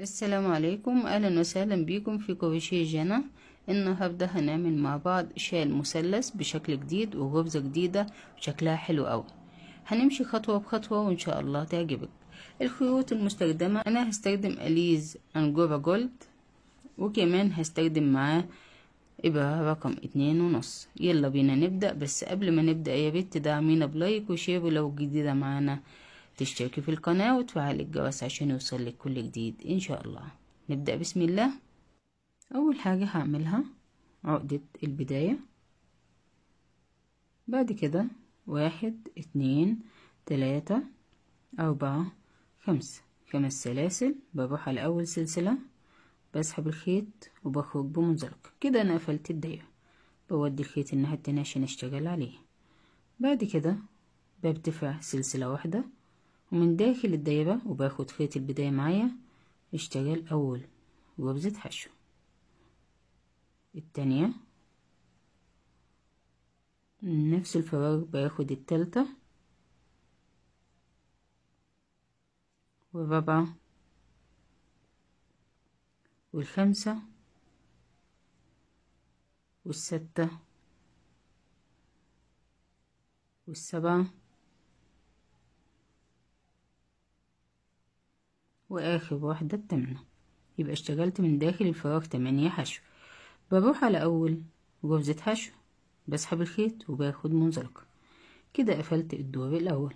السلام عليكم اهلا وسهلا بيكم في كوفيشيه جنا النهارده هنعمل مع بعض شال مثلث بشكل جديد وغبزه جديده وشكلها حلو قوي هنمشي خطوه بخطوه وان شاء الله تعجبك الخيوط المستخدمه انا هستخدم اليز انجورا جولد وكمان هستخدم معاه إبرة رقم اتنين ونص يلا بينا نبدأ بس قبل ما نبدأ يا بنت دعمينا بلايك وشير لو جديدة معانا تشتركي في القناة وتفعلي الجرس عشان يوصلك كل جديد إن شاء الله نبدأ بسم الله أول حاجة هعملها عقدة البداية بعد كده واحد اتنين تلاتة أربعة خمسة خمس سلاسل بروح على أول سلسلة بسحب الخيط وبخرج بمنزلق كده أنا قفلت الدايرة بودي الخيط الناحية التانية عشان أشتغل عليه بعد كده ببتفع سلسلة واحدة ومن داخل الدايرة وباخد خيط البداية معايا اشتغل أول غرزة حشو التانية نفس الفراغ باخد التالتة والرابعة والخمسة والستة والسبعة واخر واحدة التامنة يبقى اشتغلت من داخل الفراغ تمانية حشو بروح على اول غرزة حشو بسحب الخيط وباخد منزلقة كده قفلت الدور الاول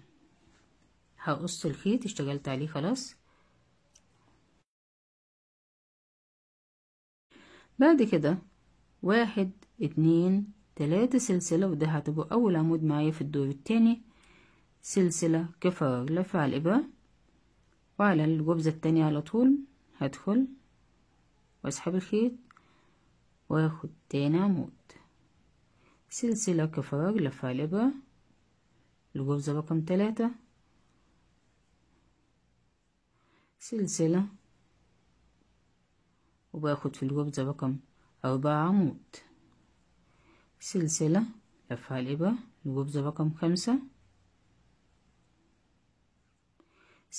هقص الخيط اشتغلت عليه خلاص بعد كده واحد اتنين تلاتة سلسلة وده هتبقى أول عمود معايا في الدور التاني سلسلة كفراغ لف على الإبرة وعلى الجبزة التانية على طول هدخل واسحب الخيط واخد تاني عمود سلسلة كفراغ لفة الإبرة الجبزة رقم تلاتة سلسلة وباخد في الجبزة رقم أربعة عمود سلسلة لفة الإبرة الجبزة رقم خمسة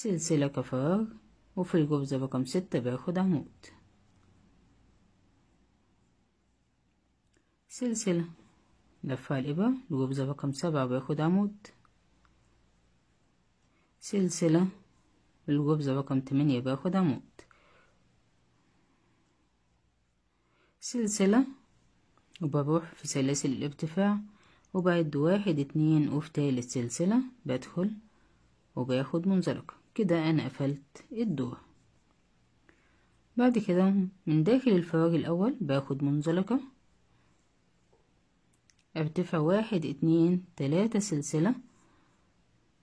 سلسلة كفراغ وفي الجرزة رقم ستة باخد عمود سلسلة لفة الإبرة الجرزة رقم سبعة باخد عمود سلسلة الجرزة رقم تمانية باخد عمود سلسلة وبروح في سلاسل الارتفاع وبعد واحد اتنين وفي تالت سلسلة بدخل وباخد منزلقة كده أنا قفلت الدور بعد كده من داخل الفراغ الأول باخد منزلقة ارتفع واحد اتنين تلاتة سلسلة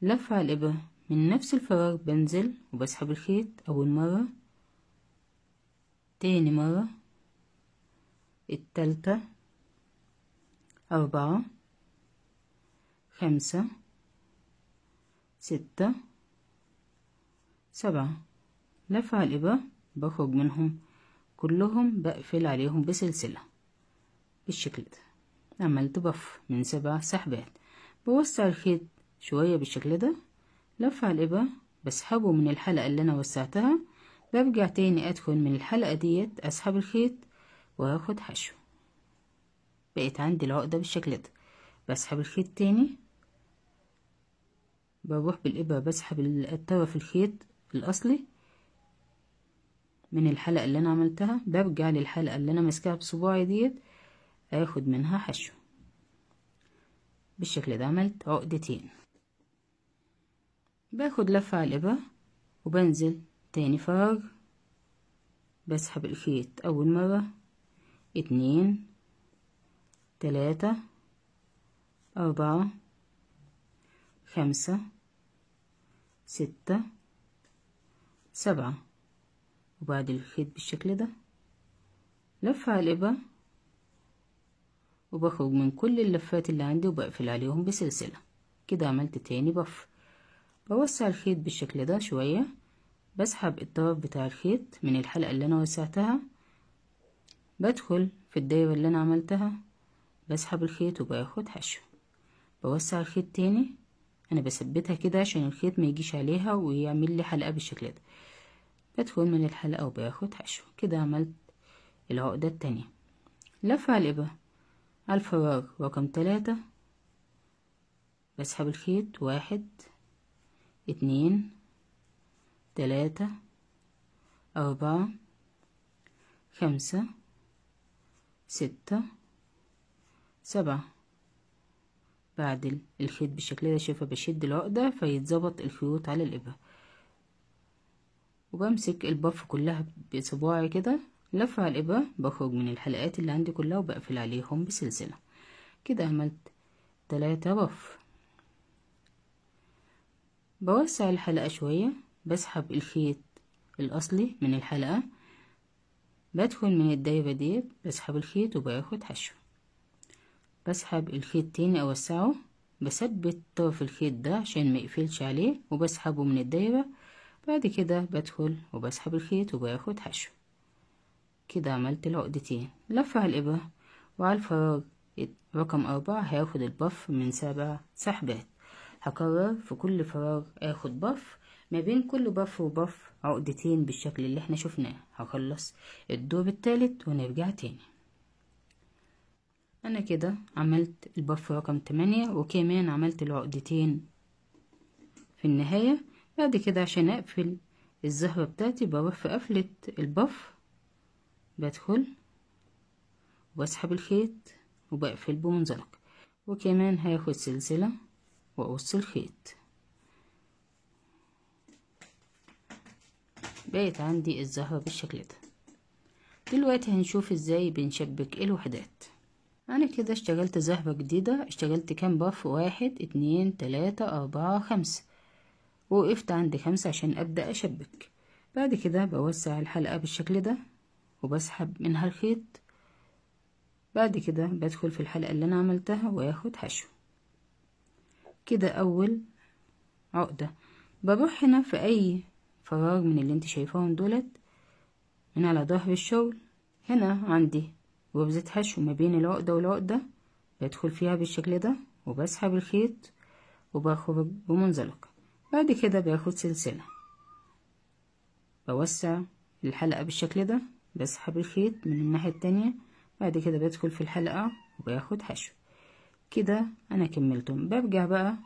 لف على الإبرة من نفس الفراغ بنزل وبسحب الخيط أول مرة تاني مرة التالتة أربعة خمسة ستة سبعة نفع الإبرة بخرج منهم كلهم بقفل عليهم بسلسلة بالشكل ده عملت بف من سبع سحبات بوسع الخيط شوية بالشكل ده لف على بسحبه من الحلقة اللي أنا وسعتها برجع تاني أدخل من الحلقة ديت أسحب الخيط وهاخد حشو بقيت عندي العقدة بالشكل ده بسحب الخيط تاني بروح بالإبرة بسحب الطرف الخيط الأصلي من الحلقة اللي أنا عملتها برجع للحلقة اللي أنا ماسكاها بصباعي ديت آخد منها حشو بالشكل ده عملت عقدتين باخد لفة على الإبرة وبنزل تاني فراغ بسحب الخيط أول مرة اتنين تلاتة أربعة خمسة ستة سبعة وبعد الخيط بالشكل ده لف الإبرة وبخرج من كل اللفات اللي عندي وبقفل عليهم بسلسلة كده عملت تاني بف بوسع الخيط بالشكل ده شوية بسحب الطرف بتاع الخيط من الحلقة اللي انا وسعتها بدخل في الدايرة اللي انا عملتها بسحب الخيط وباخد حشو بوسع الخيط تاني انا بثبتها كده عشان الخيط ما يجيش عليها ويعمل لي حلقه بالشكل ده بدخل من الحلقه وباخد حشو كده عملت العقده التانية لفه على الابره على الفراغ رقم تلاتة بسحب الخيط واحد اتنين تلاتة أربعة خمسة ستة سبعة بعدل الخيط بالشكل ده شايفه بشد العقده فيتظبط الخيوط على الابره وبمسك البف كلها بصباعي كده لف على الابره بخرج من الحلقات اللي عندي كلها وبقفل عليهم بسلسله كده عملت تلاتة بف بوسع الحلقه شويه بسحب الخيط الاصلي من الحلقه بدخل من الدايره ديت بسحب الخيط وباخد حشو بسحب الخيط تاني اوسعه بثبت طرف الخيط ده عشان ما يقفلش عليه وبسحبه من الدايره بعد كده بدخل وبسحب الخيط وباخد حشو كده عملت العقدتين لف على الابره وعلى الفراغ رقم أربعة هاخد البف من سبع سحبات هكرر في كل فراغ اخد بف ما بين كل بف وبف عقدتين بالشكل اللي احنا شفناه هخلص الدور التالت ونرجع تاني انا كده عملت البف رقم تمانية وكمان عملت العقدتين في النهاية بعد كده عشان اقفل الزهرة بتاعتي بروح في قفلة البف بدخل وبسحب الخيط وبقفل بمنزلق وكمان هاخد سلسلة واقص الخيط بقت عندي الزهرة بالشكل ده دلوقتي هنشوف ازاي بنشبك الوحدات انا كده اشتغلت زهبة جديدة اشتغلت كام باف واحد اتنين تلاتة اربعة خمسة وقفت عند خمسة عشان ابدأ اشبك بعد كده بوسع الحلقة بالشكل ده وبسحب منها الخيط بعد كده بدخل في الحلقة اللي انا عملتها واخد حشو كده اول عقدة بروح هنا في اي فراغ من اللي انت شايفاهم دولت من على ظهر الشغل هنا عندي وبزيت حشو ما بين العقدة والعقدة بدخل فيها بالشكل ده وبسحب الخيط وبخرج بمنزلق بعد كده باخد سلسلة بوسع الحلقة بالشكل ده بسحب الخيط من الناحية التانية بعد كده بدخل في الحلقة وباخد حشو كده انا كملتهم برجع بقى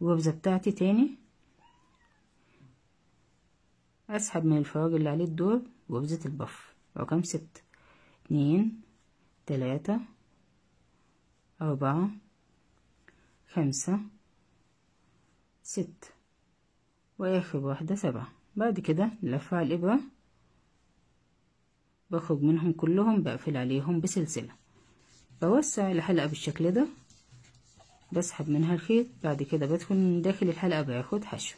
للغرزة بتاعتي تاني اسحب من الفراغ اللي عليه الدور غرزة البف رقم ستة اتنين تلاتة أربعة خمسة ستة وآخر واحدة سبعة بعد كده نلف على الإبرة بخرج منهم كلهم بقفل عليهم بسلسلة بوسع الحلقة بالشكل ده بسحب منها الخيط بعد كده بدخل من داخل الحلقة باخد حشو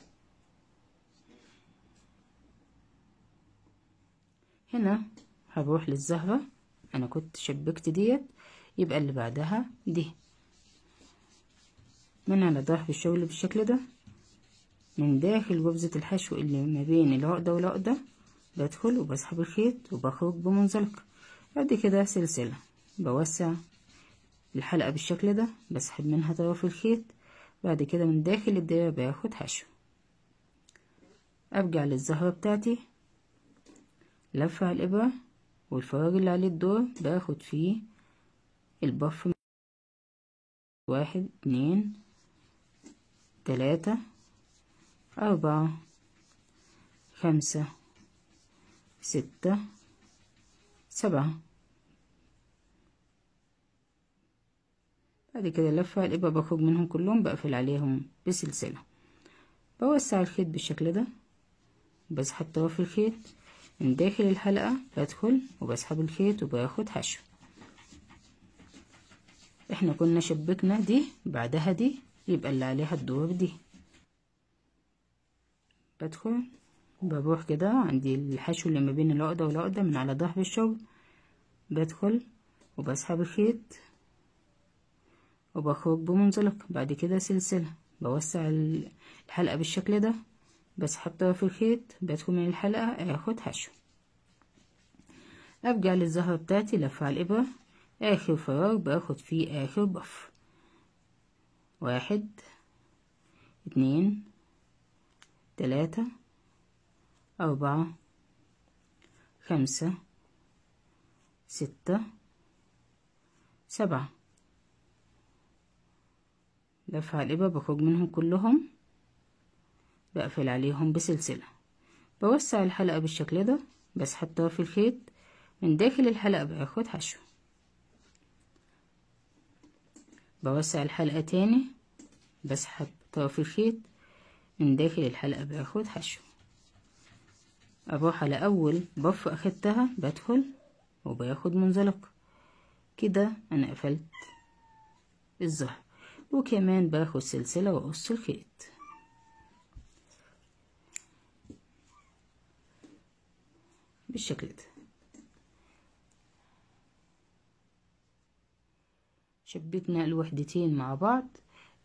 هنا هروح للزهرة انا كنت شبكت ديت يبقى اللي بعدها دي من على ضرب الشغل بالشكل ده من داخل جبزة الحشو اللي ما بين العقدة والعقدة بدخل وبسحب الخيط وبخرج بمنزلق بعد كده سلسلة بوسع الحلقة بالشكل ده بسحب منها طرف الخيط بعد كده من داخل الدايرة باخد حشو ارجع للزهرة بتاعتي لفها على الابرة والفراغ اللي عليه الدور باخد فيه البف واحد اتنين تلاتة أربعة خمسة ستة سبعة بعد كده على الإبرة بخرج منهم كلهم بقفل عليهم بسلسلة بوسع الخيط بالشكل ده بسحب طرف الخيط من داخل الحلقة بدخل وبسحب الخيط وباخد حشو احنا كنا شبكنا دي بعدها دي يبقى اللي عليها الدور دي بدخل بروح كده عندي الحشو اللي ما بين العقدة والعقدة من على ظهر الشغل بدخل وبسحب الخيط وبخرج بمنزلق بعد كده سلسلة بوسع الحلقة بالشكل ده بس حطها في الخيط بدخل من يعني الحلقة اخد آه، حشو ارجع للزهرة بتاعتي لفة إيه على الابرة اخر فراغ باخد فيه اخر بف واحد اتنين تلاتة أربعة خمسة ستة سبعة لفه إيه على الإبرة بخرج منهم كلهم بقفل عليهم بسلسلة بوسع الحلقة بالشكل ده بسحب طرف الخيط من داخل الحلقة باخد حشو بوسع الحلقة تاني بسحب طرف الخيط من داخل الحلقة باخد حشو اروح على اول بف اخدتها بدخل وباخد منزلق كده انا قفلت الظهر وكمان باخد سلسلة واقص الخيط بالشكل ده شبكنا الوحدتين مع بعض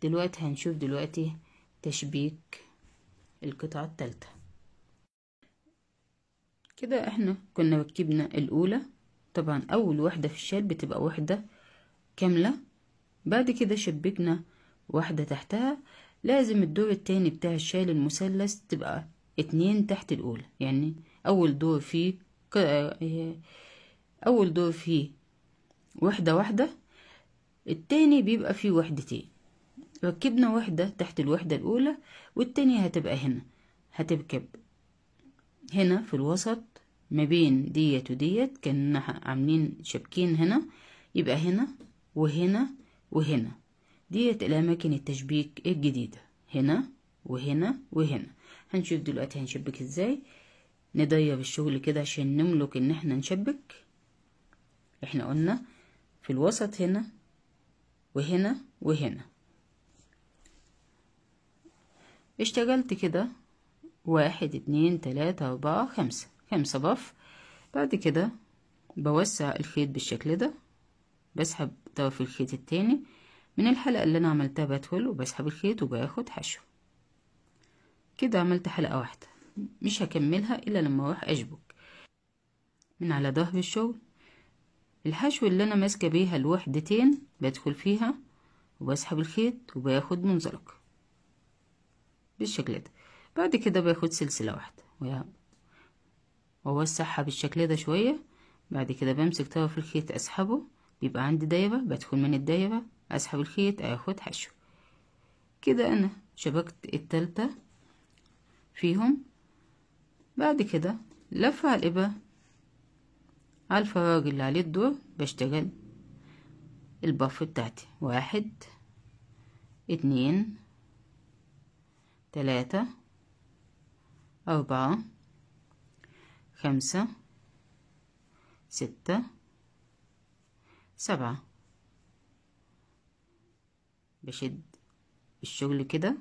دلوقتي هنشوف دلوقتي تشبيك القطعة التالتة كده احنا كنا ركبنا الاولى طبعا اول واحدة في الشال بتبقى واحدة كاملة بعد كده شبكنا واحدة تحتها لازم الدور التاني بتاع الشال المثلث تبقى اتنين تحت الاولى يعني أول دور فيه إيه، أول دور فيه وحدة واحدة التاني بيبقى فيه وحدتين ركبنا وحدة تحت الوحدة الأولى والتانية هتبقى هنا هتركب هنا في الوسط ما بين ديت وديت كنا عاملين شبكين هنا يبقى هنا وهنا وهنا ديت الأماكن التشبيك الجديدة هنا وهنا وهنا هنشوف دلوقتي هنشبك ازاي نضيع الشغل كده عشان نملك ان احنا نشبك احنا قلنا في الوسط هنا وهنا وهنا اشتغلت كده واحد اتنين تلاتة اربعة خمسة خمسة بف بعد كده بوسع الخيط بالشكل ده بسحب طرف الخيط التاني من الحلقة اللي انا عملتها بدخل وبسحب الخيط وباخد حشو كده عملت حلقة واحدة مش هكملها إلا لما أروح أشبك من على ظهر الشغل الحشو اللي أنا ماسكة بيها الوحدتين بدخل فيها وبسحب الخيط وباخد منزلق بالشكل ده بعد كده باخد سلسلة واحدة وأوسعها بالشكل ده شوية بعد كده بمسك طرف الخيط أسحبه بيبقى عندي دايرة بدخل من الدايرة أسحب الخيط أخد حشو كده أنا شبكت التالتة فيهم بعد كده لف على الإبرة على الفراغ اللي عليه الدور بشتغل البف بتاعتي واحد اتنين تلاتة أربعة خمسة ستة سبعة بشد الشغل كده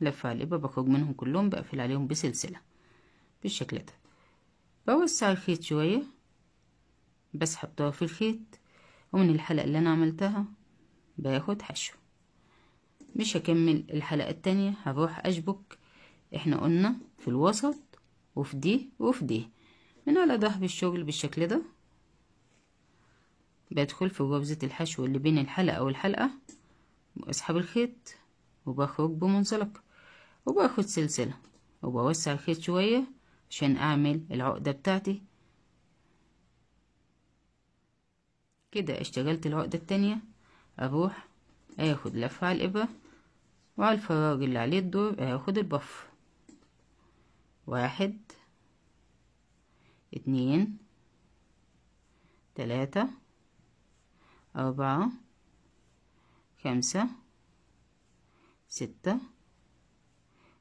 لف على الإبة بخرج منهم كلهم بقفل عليهم بسلسلة بالشكل ده بوسع الخيط شوية بسحب طرف الخيط ومن الحلقة اللي أنا عملتها باخد حشو مش هكمل الحلقة التانية هروح أشبك احنا قلنا في الوسط وفي دي وفي دي من على ظهر الشغل بالشكل ده بدخل في غرزة الحشو اللي بين الحلقة والحلقة وأسحب الخيط وبخرج بمنزلق وباخد سلسلة وبوسع الخيط شوية عشان اعمل العقدة بتاعتي كده اشتغلت العقدة التانية اروح اخد لفة على الابرة وعلى الفراغ اللي عليه الدور اخد البف واحد اتنين تلاتة أربعة خمسة ستة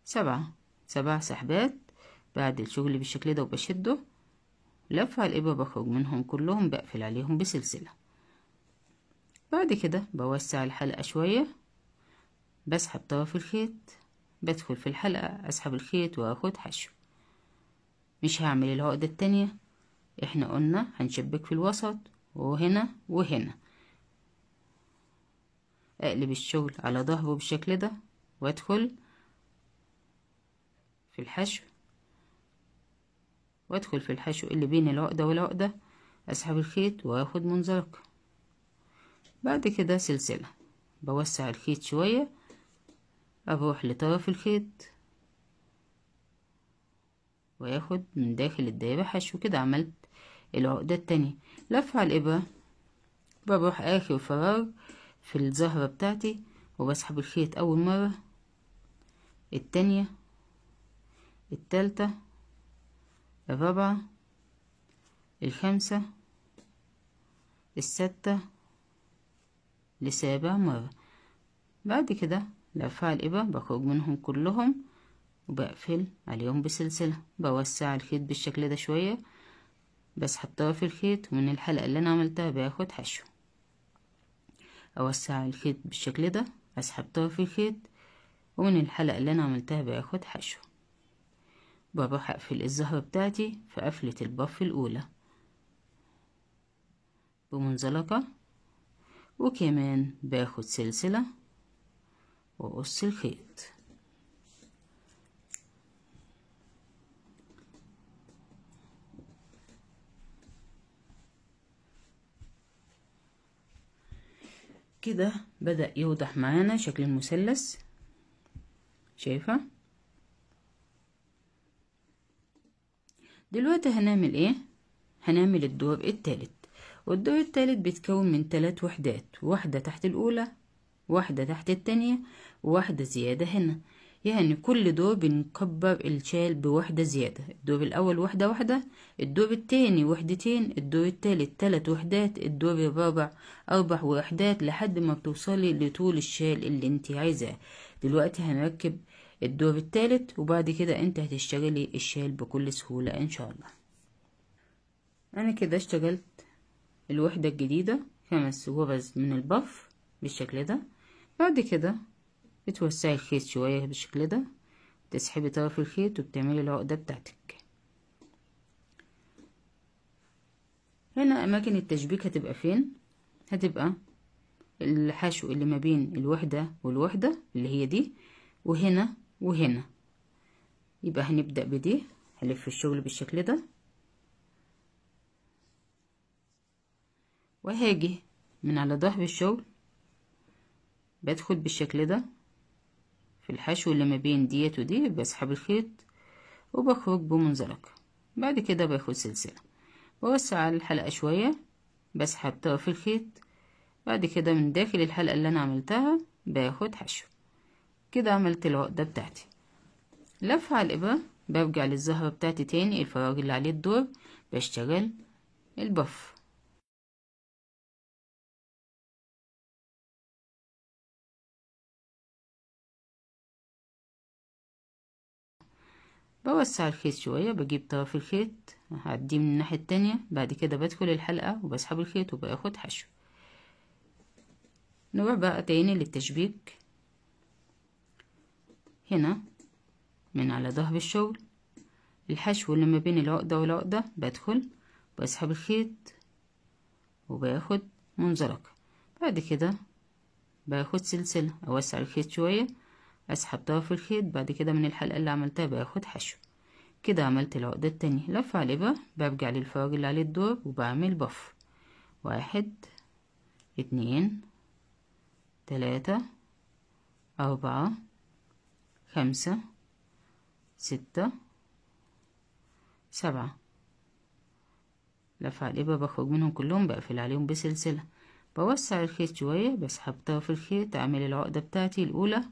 سبعة سبع سحبات بعد الشغل بالشكل ده وبشده لف على الإبرة بخرج منهم كلهم بقفل عليهم بسلسلة بعد كده بوسع الحلقة شوية بسحب طرف الخيط بدخل في الحلقة أسحب الخيط وأخد حشو مش هعمل العقدة التانية احنا قلنا هنشبك في الوسط وهنا وهنا اقلب الشغل على ظهره بالشكل ده وادخل في الحشو وادخل في الحشو اللي بين العقدة والعقدة اسحب الخيط واخد منزلق بعد كده سلسلة بوسع الخيط شوية اروح لطرف الخيط وياخد من داخل الدايرة حشو كده عملت العقدة التانية لف على الابرة بروح اخر فراغ في الزهرة بتاعتي وبسحب الخيط اول مرة التانية التالتة الرابعة الخمسة الستة لسابع مرة بعد كده برفع الإبرة بخرج منهم كلهم وبقفل عليهم بسلسلة بوسع الخيط بالشكل ده شوية بسحب طرف الخيط ومن الحلقة اللي أنا عملتها باخد حشو أوسع الخيط بالشكل ده أسحب طرف الخيط ومن الحلقة اللي أنا عملتها باخد حشو بروح أقفل الزهرة بتاعتي في قفلة البف الأولى بمنزلقة وكمان باخد سلسلة وأقص الخيط كده بدأ يوضح معانا شكل المثلث شايفه دلوقتي هنعمل ايه هنعمل الدور التالت والدور التالت بيتكون من تلات وحدات واحدة تحت الأولى واحدة تحت التانية وواحدة زيادة هنا يعني كل دور بنكبر الشال بوحدة زيادة الدور الأول وحده واحدة الدور التاني وحدتين الدور التالت تلات وحدات الدور الرابع أربع وحدات لحد ما بتوصلي لطول الشال اللي انت عايزاه دلوقتي هنركب الدور التالت وبعد كده انت هتشتغلي الشال بكل سهولة ان شاء الله انا كده اشتغلت الوحدة الجديدة خمس غرز من البف بالشكل ده بعد كده بتوسعي الخيط شوية بالشكل ده تسحبي طرف الخيط وبتعملي العقدة بتاعتك هنا اماكن التشبيك هتبقى فين هتبقى الحشو اللي ما بين الوحدة والوحدة اللي هي دي وهنا وهنا يبقى هنبدأ بدي هلف الشغل بالشكل ده وهاجي من على ظهر الشغل بدخل بالشكل ده في الحشو اللي ما بين ديت ودي بسحب الخيط وبخرج بمنزلق بعد كده باخد سلسلة بوسع على الحلقة شوية بسحب طرف الخيط بعد كده من داخل الحلقة اللي انا عملتها باخد حشو كده عملت العقدة بتاعتي لفة على الإبرة برجع للزهرة بتاعتي تاني الفراغ اللي عليه الدور بشتغل البف بوسع الخيط شوية بجيب طرف الخيط هعديه من الناحية التانية بعد كده بدخل الحلقة وبسحب الخيط وباخد حشو نروح بقى تاني للتشبيك هنا من على ظهر الشغل الحشو اللي ما بين العقدة والعقدة بدخل بسحب الخيط وباخد منزلقة بعد كده باخد سلسلة أوسع الخيط شوية أسحب طرف الخيط بعد كده من الحلقة اللي عملتها باخد حشو كده عملت العقدة التانية لف عليها برجع للفراغ اللي عليه الدور وبعمل بف واحد اتنين تلاتة أربعة خمسة ستة سبعة لفع الإبرة بخرج منهم كلهم بقفل عليهم بسلسلة بوسع الخيط شوية بسحب طرف الخيط أعمل العقدة بتاعتي الأولى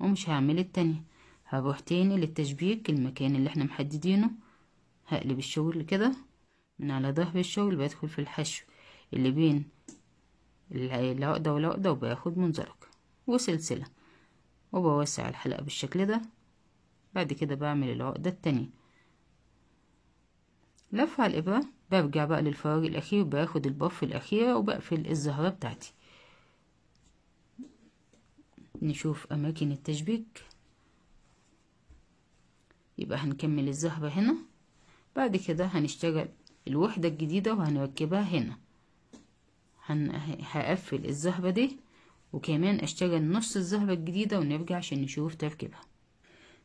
ومش هعمل التانية هروح تاني للتشبيك المكان اللي احنا محددينه هقلب الشغل كده من على ظهر الشغل بدخل في الحشو اللي بين العقدة والعقدة وباخد منزلق وسلسلة وبوسع الحلقة بالشكل ده بعد كده بعمل العقدة التانية لف على الإبرة برجع بقى للفراغ الأخير باخد البف الأخيرة وبقفل الزهرة بتاعتي نشوف أماكن التشبيك يبقى هنكمل الزهرة هنا بعد كده هنشتغل الوحدة الجديدة وهنركبها هنا هقفل الزهرة دي وكمان اشتغل نص الزهرة الجديدة ونرجع عشان نشوف تركيبها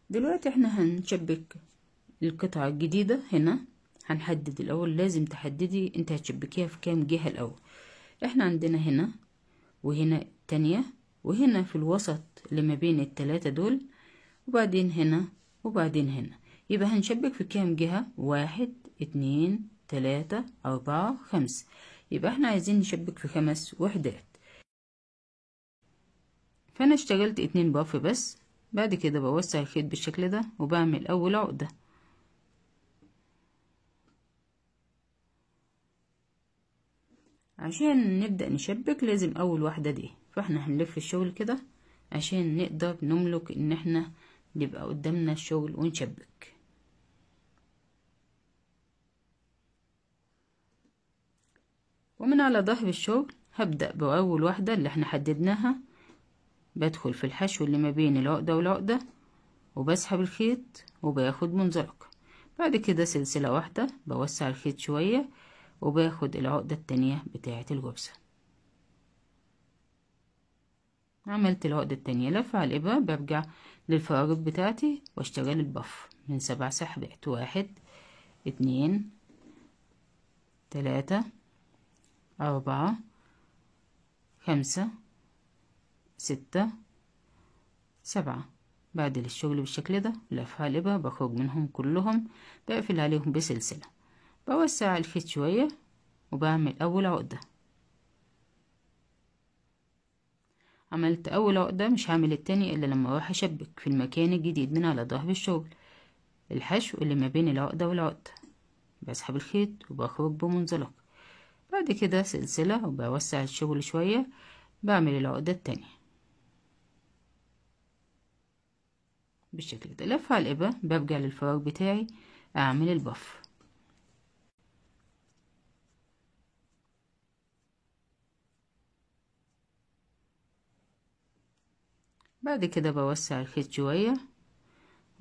دلوقتي احنا هنشبك القطعة الجديدة هنا هنحدد الاول لازم تحددي انت هتشبكيها في كام جهة الاول احنا عندنا هنا وهنا تانية وهنا في الوسط اللي ما بين التلاتة دول وبعدين هنا وبعدين هنا يبقى هنشبك في كام جهة واحد اتنين تلاتة اربعة خمس يبقى احنا عايزين نشبك في خمس وحدات فانا اشتغلت اتنين باف بس بعد كده بوسع الخيط بالشكل ده وبعمل اول عقده عشان نبدأ نشبك لازم اول واحدة دي فاحنا هنلف الشغل كده عشان نقدر نملك ان احنا نبقى قدامنا الشغل ونشبك ومن على ظهر الشغل هبدأ بأول واحدة اللي احنا حددناها بدخل في الحشو اللي ما بين العقدة والعقدة وبسحب الخيط وباخد منزلق بعد كده سلسلة واحدة بوسع الخيط شوية وباخد العقدة التانية بتاعة الجبسة عملت العقدة التانية لف على الإبرة برجع للفراغات بتاعتي واشتغل البف من سبع سحبات واحد اتنين تلاتة أربعة خمسة ستة سبعة بعدل الشغل بالشكل ده لفها هالبة بخرج منهم كلهم بقفل عليهم بسلسلة بوسع الخيط شوية وبعمل أول عقدة عملت أول عقدة مش هعمل التاني إلا لما أروح أشبك في المكان الجديد من على ظهر الشغل الحشو اللي ما بين العقدة والعقدة بسحب الخيط وبخرج بمنزلق بعد كده سلسلة وبوسع الشغل شوية بعمل العقدة التانية بالشكل ده على الإبرة برجع للفراغ بتاعي أعمل البف بعد كده بوسع الخيط شوية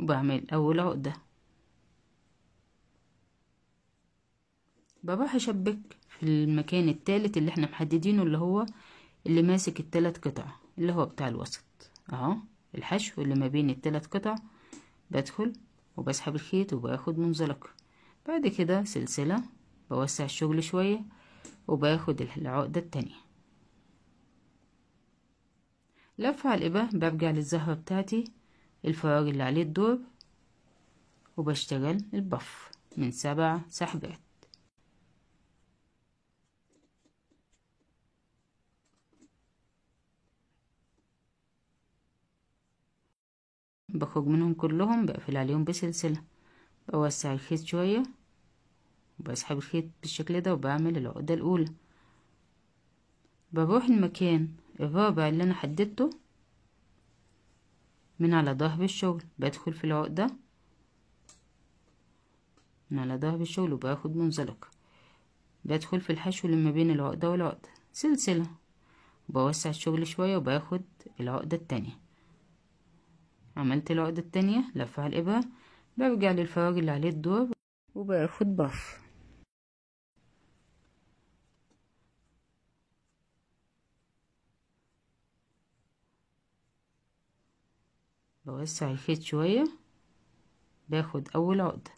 وبعمل أول عقدة بروح أشبك في المكان التالت اللي احنا محددينه اللي هو اللي ماسك الثلاث قطع اللي هو بتاع الوسط اهو الحشو اللي ما بين التلات قطع بدخل وبسحب الخيط وباخد منزلق بعد كده سلسلة بوسع الشغل شوية وباخد العقدة التانية لفة على الإبه برجع للزهرة بتاعتي الفراغ اللي عليه الدور وبشتغل البف من سبع سحبات بخرج منهم كلهم بقفل عليهم بسلسلة بوسع الخيط شوية وبسحب الخيط بالشكل ده وبعمل العقدة الأولى بروح المكان الرابع اللي أنا حددته من على ظهر الشغل بدخل في العقدة من على ظهر الشغل وباخد منزلقة بدخل في الحشو اللي ما بين العقدة والعقدة سلسلة بوسع الشغل شوية وباخد العقدة التانية عملت العقدة التانية لفة على الإبر برجع للفراغ اللي عليه الدور وباخد بف بوسع الخيط شوية باخد أول عقدة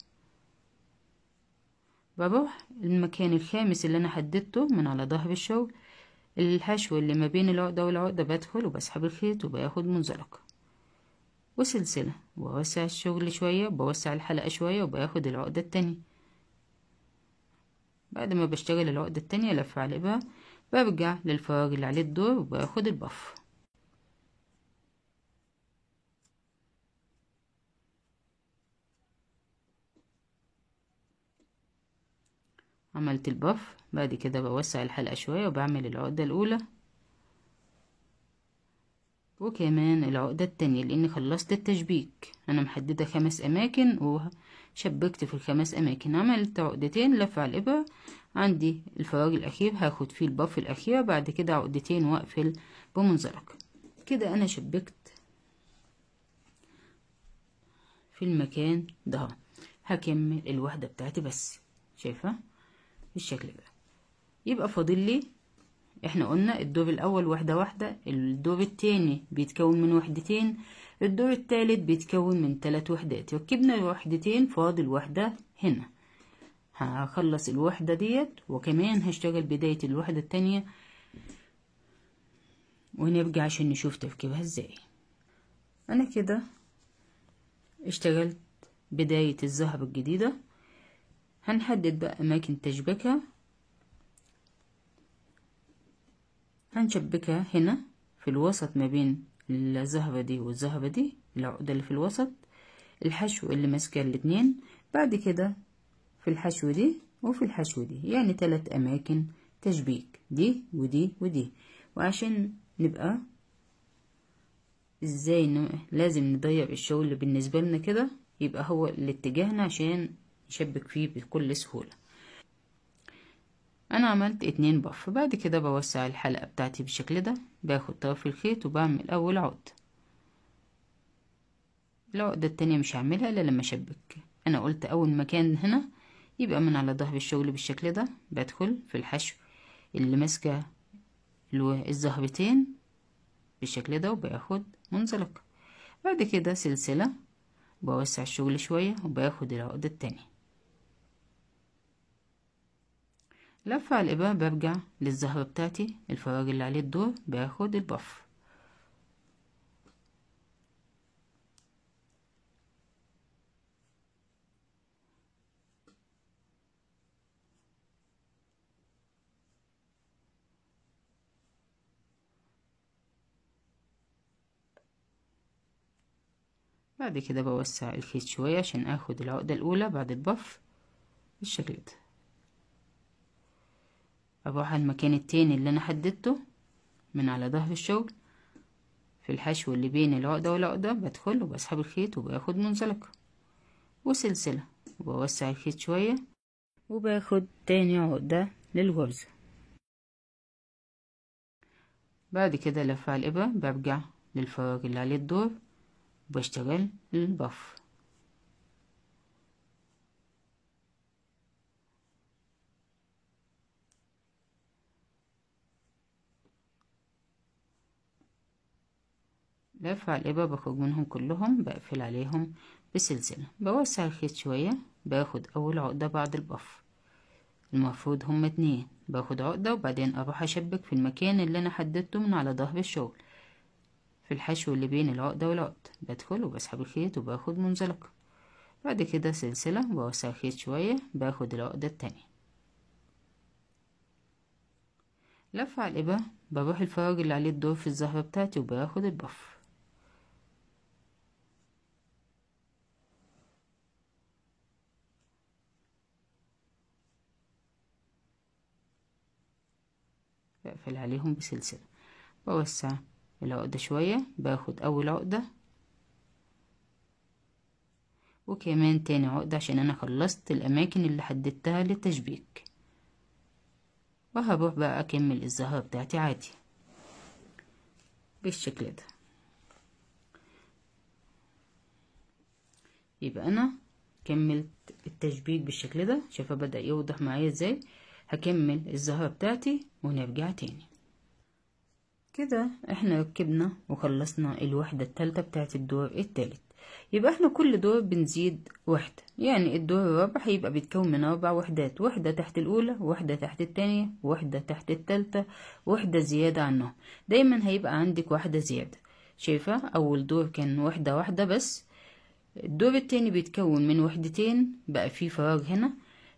بروح المكان الخامس اللي أنا حددته من على ظهر الشغل الحشو اللي ما بين العقدة والعقدة بدخل وبسحب الخيط وباخد منزلقة وسلسلة وأوسع الشغل شوية بوسع الحلقة شوية وباخد العقدة التانية بعد ما بشتغل العقدة التانية لف على الإبهة برجع للفراغ اللي عليه الدور وباخد البف عملت البف بعد كده بوسع الحلقة شوية وبعمل العقدة الأولى وكمان العقدة التانية لان خلصت التشبيك انا محددة خمس اماكن وشبكت في الخمس اماكن عملت عقدتين لف على الابرة عندي الفراغ الاخير هاخد فيه البف الاخيرة بعد كده عقدتين واقفل بمنزلق كده انا شبكت في المكان ده هكمل الوحدة بتاعتي بس شايفة بالشكل ده يبقى فاضل لي احنا قلنا الدور الاول وحدة واحدة الدور التاني بيتكون من وحدتين الدور التالت بيتكون من تلات وحدات ركبنا الوحدتين فاضل واحدة هنا هخلص الوحدة ديت وكمان هشتغل بداية الوحدة التانية ونرجع عشان نشوف تركيبها ازاي انا كده اشتغلت بداية الزهرة الجديدة هنحدد بقى اماكن تشبيكها هنشبكها هنا في الوسط ما بين الزهبة دي والزهبة دي العقدة اللي في الوسط الحشو اللي ماسكة الاتنين بعد كده في الحشو دي وفي الحشو دي يعني تلات أماكن تشبيك دي ودي ودي وعشان نبقى ازاي لازم نضيق الشغل بالنسبة لنا كده يبقى هو الاتجاهنا عشان نشبك فيه بكل سهولة انا عملت اتنين بف بعد كده بوسع الحلقة بتاعتي بالشكل ده باخد طرف الخيط وبعمل اول عقد العقدة التانية مش هعملها الا لما اشبك انا قلت اول مكان هنا يبقى من على ظهر الشغل بالشكل ده بدخل في الحشو اللي ماسكة الزهرتين بالشكل ده وباخد منزلقة بعد كده سلسلة بوسع الشغل شوية وباخد العقدة التانية لفة على الإبهام برجع للزهرة بتاعتي الفراغ اللي عليه الدور باخد البف بعد كده بوسع الخيط شوية عشان اخد العقدة الأولى بعد البف بالشكل ده اروح على المكان التاني اللي انا حددته من على ظهر الشغل في الحشو اللي بين العقدة والعقدة بدخل وبسحب الخيط وباخد منزلقة وسلسلة وبوسع الخيط شوية وباخد تاني عقدة للغرزة بعد كده لف على الإبرة برجع للفراغ اللي عليه الدور وبشتغل البف لف على الإبرة بخرج منهم كلهم بقفل عليهم بسلسلة بوسع الخيط شوية باخد أول عقدة بعد البف المفروض هما اتنين باخد عقدة وبعدين أروح أشبك في المكان اللي أنا حددته من على ظهر الشغل في الحشو اللي بين العقدة والعقدة بدخل وبسحب الخيط وباخد منزلقة بعد كده سلسلة بوسع الخيط شوية باخد العقدة التانية لف على الإبرة بروح الفراغ اللي عليه الدور في الزهرة بتاعتي وباخد البف بقفل عليهم بسلسلة بوسع العقدة شوية باخد أول عقدة وكمان تاني عقدة عشان أنا خلصت الأماكن اللي حددتها للتشبيك وهروح بقى أكمل الزهرة بتاعتي عادي بالشكل ده يبقى أنا كملت التشبيك بالشكل ده شايفة بدأ يوضح معايا ازاي هكمل الزهرة بتاعتي ونرجع تاني كده احنا ركبنا وخلصنا الوحدة التالتة بتاعت الدور التالت يبقى احنا كل دور بنزيد وحدة يعني الدور الرابع هيبقى بيتكون من أربع وحدات وحدة تحت الأولى وحدة تحت التانية وحدة تحت التالتة وحدة زيادة عنهم دايما هيبقى عندك واحدة زيادة شايفة أول دور كان وحدة واحدة بس الدور التاني بيتكون من وحدتين بقى فيه فراغ هنا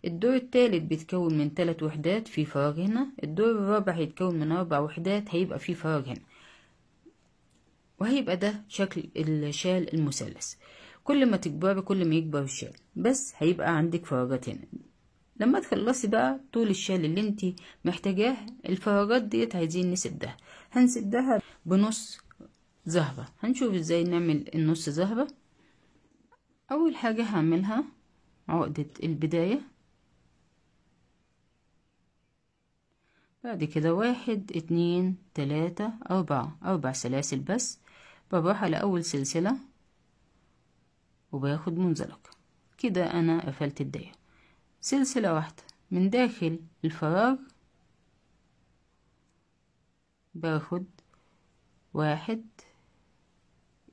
الدور التالت بيتكون من ثلاث وحدات في فراغ هنا الدور الرابع هيتكون من اربع وحدات هيبقى في فراغ هنا وهيبقى ده شكل الشال المثلث كل ما تكبري كل ما يكبر الشال بس هيبقى عندك فراغات هنا لما تخلصي بقى طول الشال اللي انت محتاجاه الفراغات ديت عايزين نسدها هنسدها بنص زهرة هنشوف ازاي نعمل النص زهرة اول حاجة هعملها عقدة البداية بعد كده واحد اتنين تلاتة أربعة أربع سلاسل بس بروح على أول سلسلة وباخد منزلق كده أنا قفلت الدايرة سلسلة واحدة من داخل الفراغ باخد واحد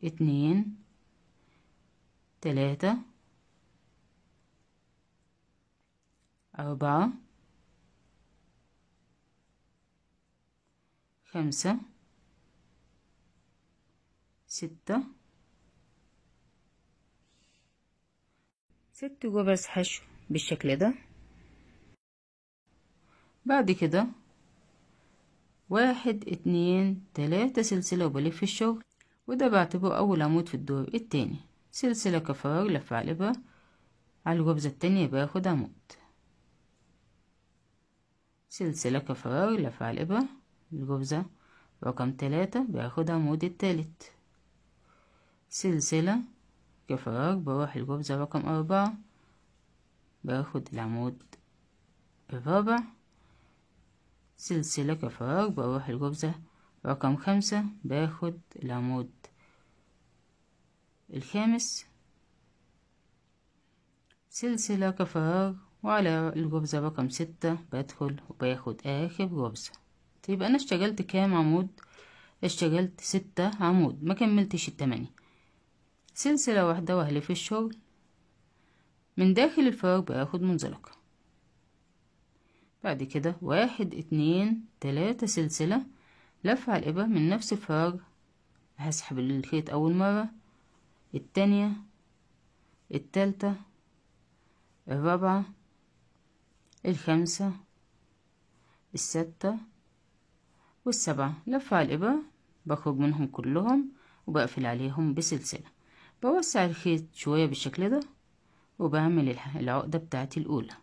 اتنين تلاتة أربعة خمسة ستة ست جبس حشو بالشكل ده بعد كده واحد اتنين تلاتة سلسلة وبلف الشغل وده بعتبه أول عمود في الدور التاني سلسلة كفار لف على الإبرة على الجبزة التانية باخد عمود سلسلة كفار لف على الإبرة الجوزة رقم تلاتة بياخدها مود التالت سلسلة كفراغ بروح الجوزة رقم أربعة باخد العمود الرابع سلسلة كفراغ بروح الجوزة رقم خمسة باخد العمود الخامس سلسلة كفراغ وعلى الجوزة رقم ستة بدخل وباخد آخر جوزة يبقى انا اشتغلت كام عمود اشتغلت ستة عمود ما كملتش التمانية سلسلة واحدة وهلف الشغل من داخل الفراغ باخد منزلقة بعد كده واحد اتنين تلاتة سلسلة لف على الإبرة من نفس الفراغ هسحب الخيط أول مرة التانية التالتة الرابعة الخامسة السادسة والسبعة لفة على الإبرة بخرج منهم كلهم وبقفل عليهم بسلسلة بوسع الخيط شوية بالشكل ده وبعمل العقدة بتاعتي الأولى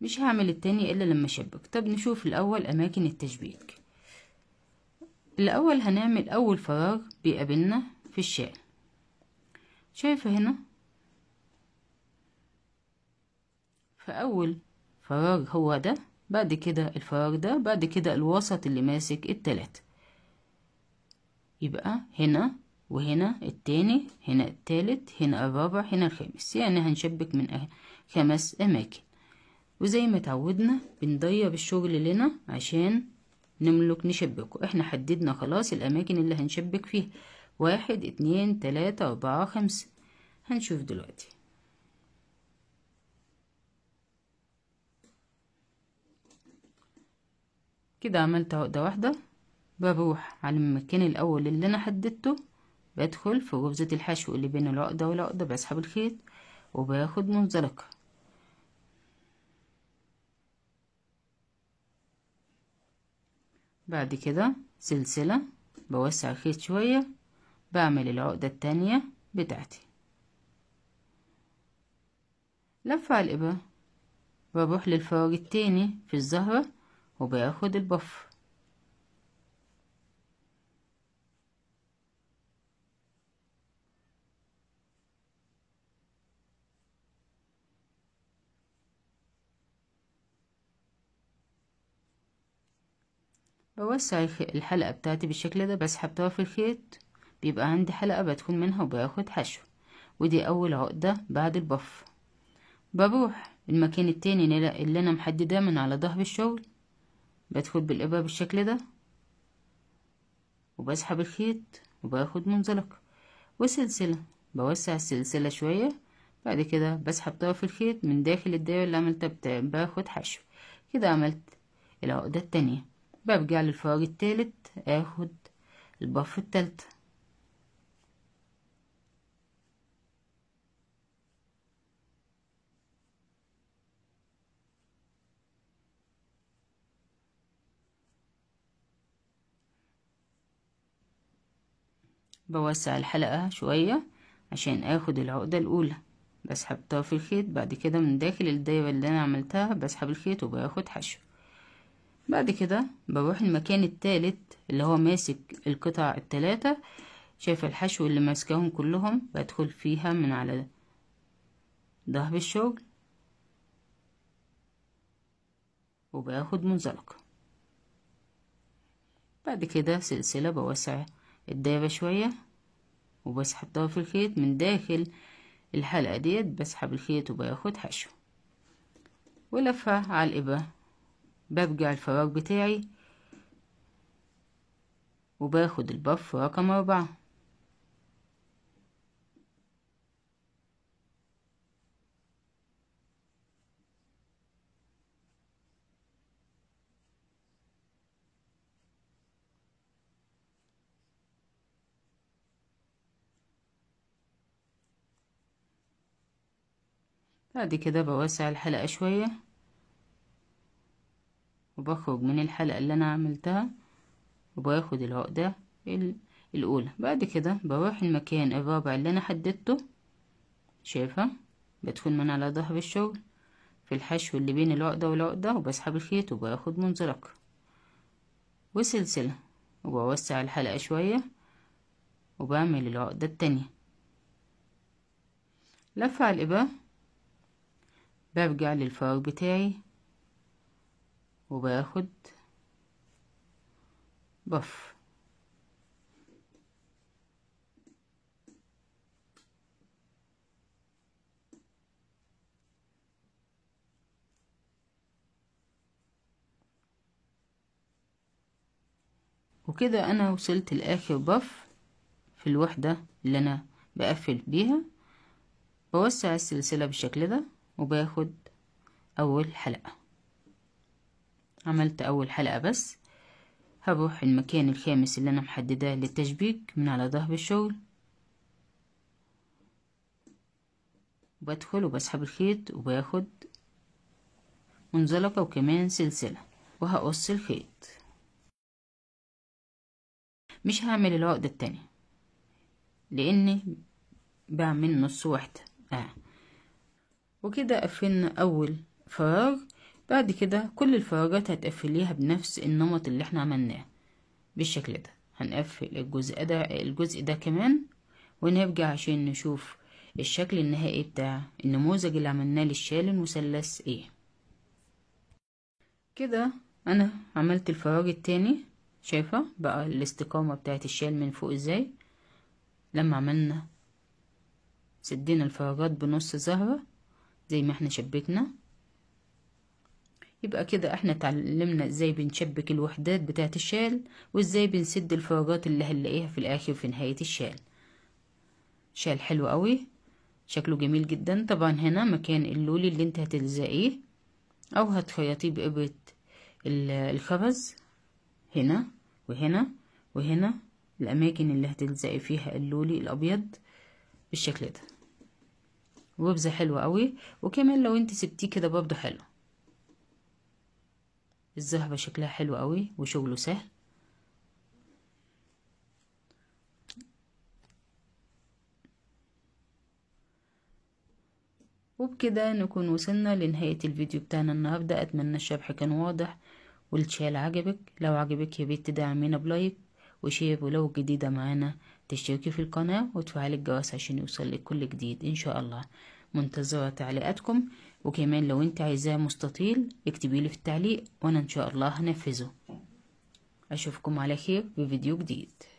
مش هعمل التاني إلا لما أشبك طب نشوف الأول أماكن التشبيك الأول هنعمل أول فراغ بيقابلنا في الشال شايفة هنا في أول فراغ هو ده بعد كده الفراغ ده بعد كده الوسط اللي ماسك التلاتة يبقى هنا وهنا التاني هنا التالت هنا الرابع هنا الخامس يعني هنشبك من أه- خمس أماكن وزي ما اتعودنا بنضيب الشغل لنا عشان نملك نشبكه احنا حددنا خلاص الأماكن اللي هنشبك فيها واحد اتنين تلاتة أربعة خمسة هنشوف دلوقتي كده عملت عقدة واحدة بروح على المكان الأول اللي أنا حددته بدخل في غرزة الحشو اللي بين العقدة والعقدة بسحب الخيط وباخد منزلقة بعد كده سلسلة بوسع الخيط شوية بعمل العقدة التانية بتاعتي لفة على الإبرة بروح للفراغ التاني في الزهرة وباخد البف بوسع الحلقة بتاعتي بالشكل ده بسحب طرف الخيط بيبقى عندي حلقة بدخل منها وباخد حشو ودي أول عقدة بعد البف بروح المكان التاني اللي أنا محددة من على ظهر الشغل بدخل بالإبرة بالشكل ده وبسحب الخيط وباخد منزلق وسلسلة بوسع السلسلة شوية بعد كده بسحب طرف الخيط من داخل الدايرة اللي عملتها بتاع باخد حشو كده عملت العقدة التانية برجع للفراغ التالت اخد البف التالتة بوسع الحلقة شوية عشان اخد العقدة الاولى بسحب طرف الخيط بعد كده من داخل الدايرة اللي انا عملتها بسحب الخيط وباخد حشو بعد كده بروح المكان التالت اللي هو ماسك القطع التلاتة شايفة الحشو اللي ماسكاهم كلهم بدخل فيها من على ظهر الشغل وباخد منزلقة بعد كده سلسلة بوسع الدايبة شوية وبسحب طرف الخيط من داخل الحلقة ديت بسحب الخيط وباخد حشو ولفه على الإبرة برجع الفراغ بتاعي وباخد البف رقم أربعة بعد كده بوسع الحلقة شوية وبخرج من الحلقة اللي أنا عملتها وباخد العقدة الأولى بعد كده بروح المكان الرابع اللي أنا حددته شايفة بدخل من على ظهر الشغل في الحشو اللي بين العقدة والعقدة وبسحب الخيط وباخد منزلق وسلسلة وبوسع الحلقة شوية وبعمل العقدة التانية لفه على الإبرة برجع للفراغ بتاعي وباخد بف وكده انا وصلت لاخر بف في الوحدة اللي انا بقفل بيها بوسع السلسلة بالشكل ده وباخد اول حلقة عملت اول حلقة بس هروح المكان الخامس اللي انا محدداه للتشبيك من على ظهر الشغل بدخل وبسحب الخيط وباخد منزلقة وكمان سلسلة وهقص الخيط مش هعمل العقدة التانية لان بعمل نص واحدة اه وكده قفلنا اول فراغ بعد كده كل الفراغات هتقفليها بنفس النمط اللي احنا عملناه بالشكل ده هنقفل الجزء ده الجزء ده كمان ونرجع عشان نشوف الشكل النهائي بتاع النموذج اللي عملناه للشال المثلث ايه كده انا عملت الفراغ التاني شايفة بقى الاستقامة بتاعت الشال من فوق ازاي لما عملنا سدينا الفراغات بنص زهرة زي ما احنا شبكنا يبقى كده احنا اتعلمنا ازاي بنشبك الوحدات بتاعة الشال وازاي بنسد الفراغات اللي هنلاقيها في الاخر في نهاية الشال شال حلو قوي شكله جميل جدا طبعا هنا مكان اللولي اللي انت هتلزقيه او هتخيطيه بإبرة الخبز هنا وهنا وهنا الاماكن اللي هتلزقي فيها اللولي الابيض بالشكل ده وبزة حلوة قوي وكمان لو انت سبتيه كده برضو حلو الزهرة شكلها حلو قوي وشغله سهل وبكده نكون وصلنا لنهاية الفيديو بتاعنا النهاردة أتمنى الشرح كان واضح والتشال عجبك لو عجبك بيت تدعمينا بلايك وشير ولو جديدة معانا تشتركي في القناة وتفعلي الجرس عشان يوصلك كل جديد ان شاء الله منتظرة تعليقاتكم وكمان لو انت عايزاه مستطيل اكتبي لي في التعليق وانا ان شاء الله هنفذه اشوفكم على خير بفيديو جديد